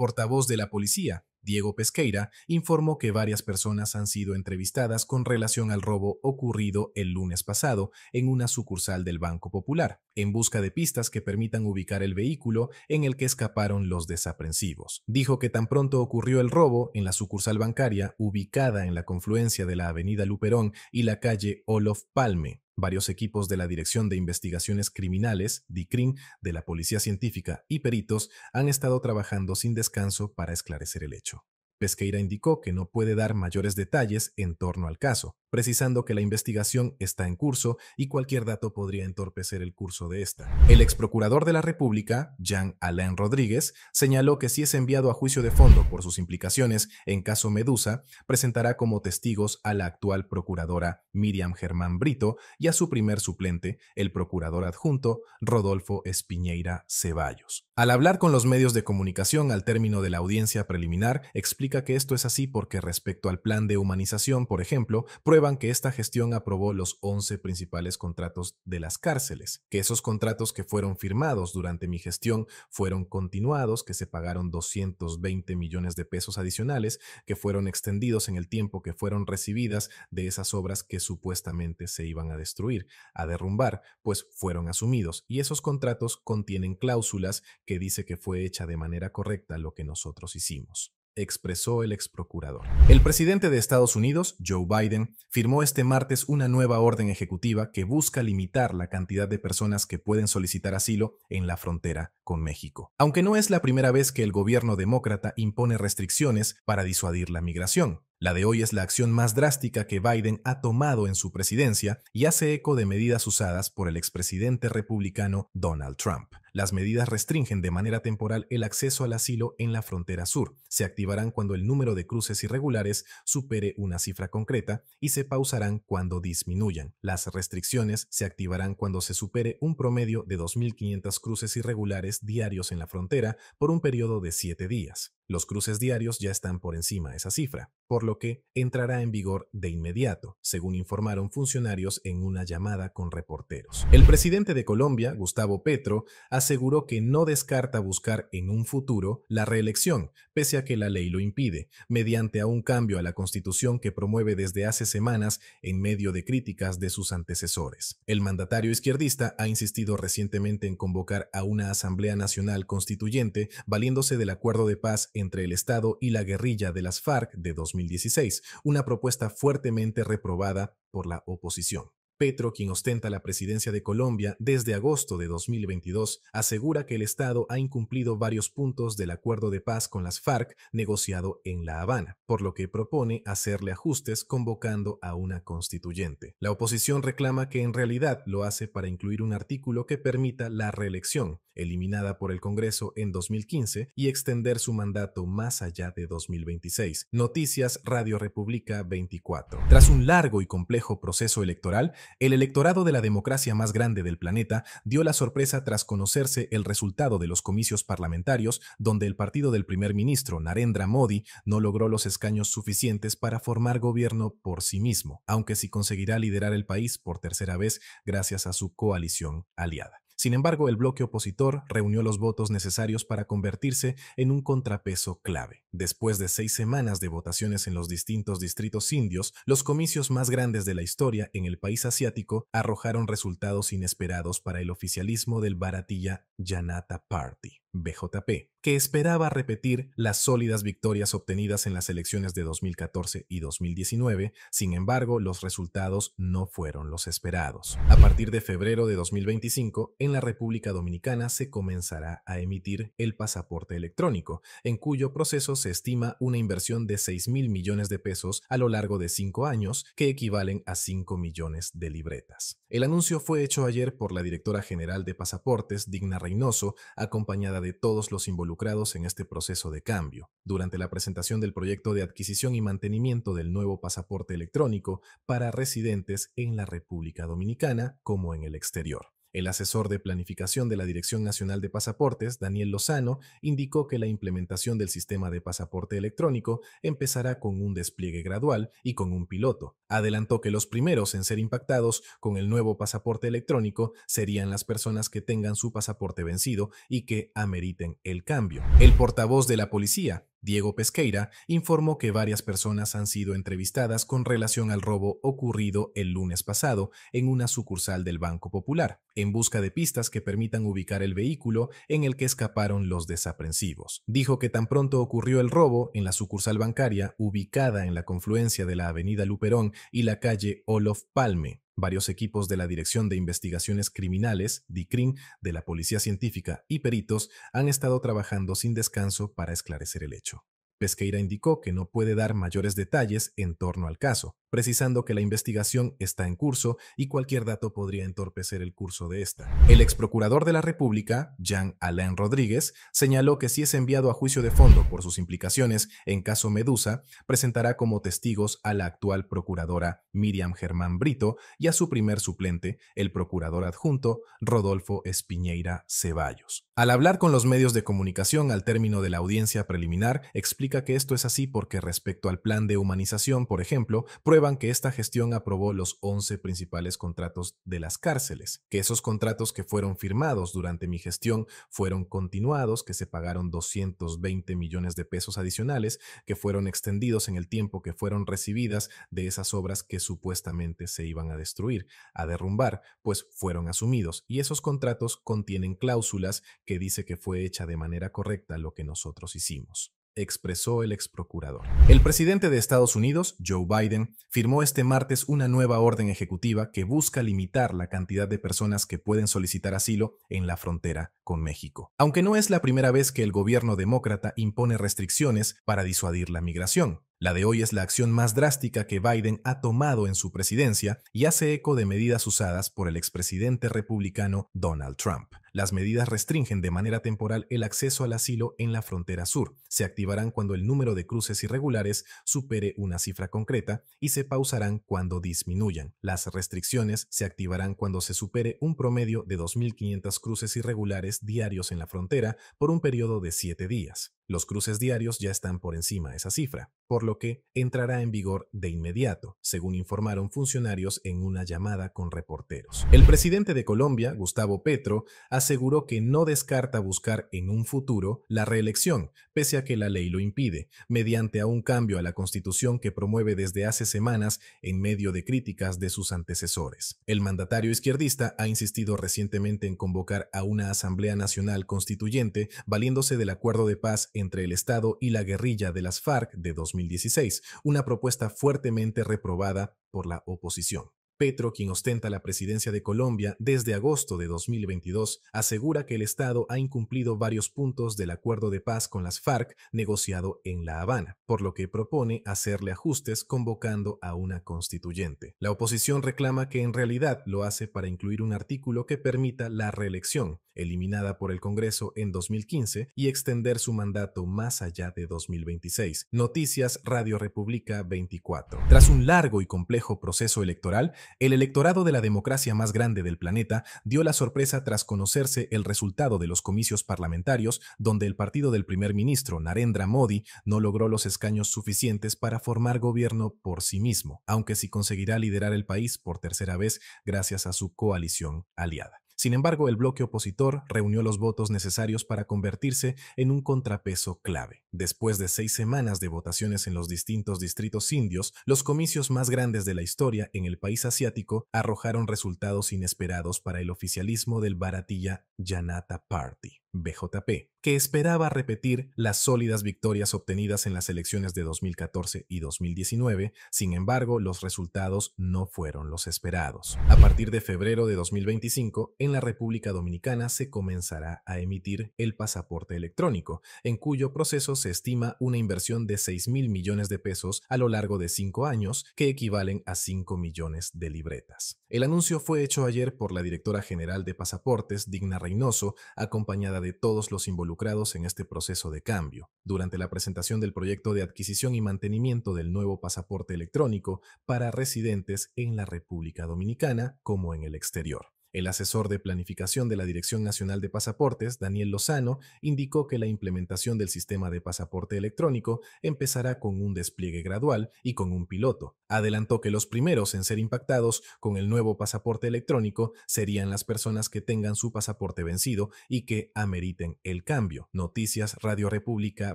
portavoz de la policía, Diego Pesqueira, informó que varias personas han sido entrevistadas con relación al robo ocurrido el lunes pasado en una sucursal del Banco Popular, en busca de pistas que permitan ubicar el vehículo en el que escaparon los desaprensivos. Dijo que tan pronto ocurrió el robo en la sucursal bancaria ubicada en la confluencia de la avenida Luperón y la calle Olof Palme, Varios equipos de la Dirección de Investigaciones Criminales, DICRIN, de la Policía Científica y peritos han estado trabajando sin descanso para esclarecer el hecho. Pesqueira indicó que no puede dar mayores detalles en torno al caso, precisando que la investigación está en curso y cualquier dato podría entorpecer el curso de esta. El ex procurador de la República, Jean Alain Rodríguez, señaló que si es enviado a juicio de fondo por sus implicaciones en caso Medusa, presentará como testigos a la actual procuradora Miriam Germán Brito y a su primer suplente, el procurador adjunto Rodolfo Espiñeira Ceballos. Al hablar con los medios de comunicación al término de la audiencia preliminar, explica que esto es así porque respecto al plan de humanización, por ejemplo, prueban que esta gestión aprobó los 11 principales contratos de las cárceles, que esos contratos que fueron firmados durante mi gestión fueron continuados, que se pagaron 220 millones de pesos adicionales, que fueron extendidos en el tiempo que fueron recibidas de esas obras que supuestamente se iban a destruir, a derrumbar, pues fueron asumidos. Y esos contratos contienen cláusulas que dice que fue hecha de manera correcta lo que nosotros hicimos expresó el exprocurador. El presidente de Estados Unidos, Joe Biden, firmó este martes una nueva orden ejecutiva que busca limitar la cantidad de personas que pueden solicitar asilo en la frontera con México. Aunque no es la primera vez que el gobierno demócrata impone restricciones para disuadir la migración, la de hoy es la acción más drástica que Biden ha tomado en su presidencia y hace eco de medidas usadas por el expresidente republicano Donald Trump. Las medidas restringen de manera temporal el acceso al asilo en la frontera sur, se activarán cuando el número de cruces irregulares supere una cifra concreta y se pausarán cuando disminuyan. Las restricciones se activarán cuando se supere un promedio de 2.500 cruces irregulares diarios en la frontera por un periodo de siete días. Los cruces diarios ya están por encima de esa cifra, por lo que entrará en vigor de inmediato, según informaron funcionarios en una llamada con reporteros. El presidente de Colombia, Gustavo Petro, aseguró que no descarta buscar en un futuro la reelección, pese a que la ley lo impide, mediante a un cambio a la constitución que promueve desde hace semanas en medio de críticas de sus antecesores. El mandatario izquierdista ha insistido recientemente en convocar a una Asamblea Nacional Constituyente, valiéndose del acuerdo de paz entre el Estado y la guerrilla de las FARC de 2016, una propuesta fuertemente reprobada por la oposición. Petro, quien ostenta la presidencia de Colombia desde agosto de 2022, asegura que el Estado ha incumplido varios puntos del acuerdo de paz con las FARC negociado en La Habana, por lo que propone hacerle ajustes convocando a una constituyente. La oposición reclama que en realidad lo hace para incluir un artículo que permita la reelección, eliminada por el Congreso en 2015, y extender su mandato más allá de 2026. Noticias Radio República 24. Tras un largo y complejo proceso electoral, el electorado de la democracia más grande del planeta dio la sorpresa tras conocerse el resultado de los comicios parlamentarios donde el partido del primer ministro Narendra Modi no logró los escaños suficientes para formar gobierno por sí mismo, aunque sí conseguirá liderar el país por tercera vez gracias a su coalición aliada. Sin embargo, el bloque opositor reunió los votos necesarios para convertirse en un contrapeso clave. Después de seis semanas de votaciones en los distintos distritos indios, los comicios más grandes de la historia en el país asiático arrojaron resultados inesperados para el oficialismo del baratilla Janata Party, BJP, que esperaba repetir las sólidas victorias obtenidas en las elecciones de 2014 y 2019, sin embargo, los resultados no fueron los esperados. A partir de febrero de 2025, en la República Dominicana se comenzará a emitir el pasaporte electrónico, en cuyo proceso se estima una inversión de 6 mil millones de pesos a lo largo de cinco años, que equivalen a 5 millones de libretas. El anuncio fue hecho ayer por la directora general de Pasaportes, Digna Reynoso, acompañada de todos los involucrados en este proceso de cambio. Durante la presentación del proyecto de adquisición y mantenimiento del nuevo pasaporte electrónico para residentes en la República Dominicana como en el exterior. El asesor de planificación de la Dirección Nacional de Pasaportes, Daniel Lozano, indicó que la implementación del sistema de pasaporte electrónico empezará con un despliegue gradual y con un piloto. Adelantó que los primeros en ser impactados con el nuevo pasaporte electrónico serían las personas que tengan su pasaporte vencido y que ameriten el cambio. El portavoz de la policía, Diego Pesqueira informó que varias personas han sido entrevistadas con relación al robo ocurrido el lunes pasado en una sucursal del Banco Popular, en busca de pistas que permitan ubicar el vehículo en el que escaparon los desaprensivos. Dijo que tan pronto ocurrió el robo en la sucursal bancaria ubicada en la confluencia de la avenida Luperón y la calle Olof Palme, Varios equipos de la Dirección de Investigaciones Criminales, DICRIN, de la Policía Científica y peritos han estado trabajando sin descanso para esclarecer el hecho. Pesqueira indicó que no puede dar mayores detalles en torno al caso, precisando que la investigación está en curso y cualquier dato podría entorpecer el curso de esta. El ex procurador de la República, Jean Alain Rodríguez, señaló que si es enviado a juicio de fondo por sus implicaciones en caso Medusa, presentará como testigos a la actual procuradora Miriam Germán Brito y a su primer suplente, el procurador adjunto Rodolfo Espiñeira Ceballos. Al hablar con los medios de comunicación al término de la audiencia preliminar, explica que esto es así porque respecto al plan de humanización, por ejemplo, prueban que esta gestión aprobó los 11 principales contratos de las cárceles, que esos contratos que fueron firmados durante mi gestión fueron continuados, que se pagaron 220 millones de pesos adicionales, que fueron extendidos en el tiempo que fueron recibidas de esas obras que supuestamente se iban a destruir, a derrumbar, pues fueron asumidos y esos contratos contienen cláusulas que dice que fue hecha de manera correcta lo que nosotros hicimos expresó el exprocurador. El presidente de Estados Unidos, Joe Biden, firmó este martes una nueva orden ejecutiva que busca limitar la cantidad de personas que pueden solicitar asilo en la frontera con México. Aunque no es la primera vez que el gobierno demócrata impone restricciones para disuadir la migración, la de hoy es la acción más drástica que Biden ha tomado en su presidencia y hace eco de medidas usadas por el expresidente republicano Donald Trump. Las medidas restringen de manera temporal el acceso al asilo en la frontera sur, se activarán cuando el número de cruces irregulares supere una cifra concreta y se pausarán cuando disminuyan. Las restricciones se activarán cuando se supere un promedio de 2.500 cruces irregulares diarios en la frontera por un periodo de siete días. Los cruces diarios ya están por encima de esa cifra, por lo que entrará en vigor de inmediato, según informaron funcionarios en una llamada con reporteros. El presidente de Colombia, Gustavo Petro, ha aseguró que no descarta buscar en un futuro la reelección, pese a que la ley lo impide, mediante a un cambio a la Constitución que promueve desde hace semanas en medio de críticas de sus antecesores. El mandatario izquierdista ha insistido recientemente en convocar a una Asamblea Nacional Constituyente valiéndose del acuerdo de paz entre el Estado y la guerrilla de las FARC de 2016, una propuesta fuertemente reprobada por la oposición. Petro, quien ostenta la presidencia de Colombia desde agosto de 2022, asegura que el Estado ha incumplido varios puntos del acuerdo de paz con las FARC negociado en La Habana, por lo que propone hacerle ajustes convocando a una constituyente. La oposición reclama que en realidad lo hace para incluir un artículo que permita la reelección, eliminada por el Congreso en 2015, y extender su mandato más allá de 2026. Noticias Radio República 24. Tras un largo y complejo proceso electoral, el electorado de la democracia más grande del planeta dio la sorpresa tras conocerse el resultado de los comicios parlamentarios donde el partido del primer ministro Narendra Modi no logró los escaños suficientes para formar gobierno por sí mismo, aunque sí conseguirá liderar el país por tercera vez gracias a su coalición aliada. Sin embargo, el bloque opositor reunió los votos necesarios para convertirse en un contrapeso clave. Después de seis semanas de votaciones en los distintos distritos indios, los comicios más grandes de la historia en el país asiático arrojaron resultados inesperados para el oficialismo del baratilla Janata Party, BJP, que esperaba repetir las sólidas victorias obtenidas en las elecciones de 2014 y 2019, sin embargo, los resultados no fueron los esperados. A partir de febrero de 2025, en la República Dominicana se comenzará a emitir el pasaporte electrónico, en cuyo proceso se estima una inversión de 6 mil millones de pesos a lo largo de cinco años, que equivalen a 5 millones de libretas. El anuncio fue hecho ayer por la directora general de pasaportes, Digna Reynoso, acompañada de todos los involucrados en este proceso de cambio, durante la presentación del proyecto de adquisición y mantenimiento del nuevo pasaporte electrónico para residentes en la República Dominicana como en el exterior. El asesor de planificación de la Dirección Nacional de Pasaportes, Daniel Lozano, indicó que la implementación del sistema de pasaporte electrónico empezará con un despliegue gradual y con un piloto. Adelantó que los primeros en ser impactados con el nuevo pasaporte electrónico serían las personas que tengan su pasaporte vencido y que ameriten el cambio. Noticias Radio República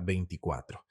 24.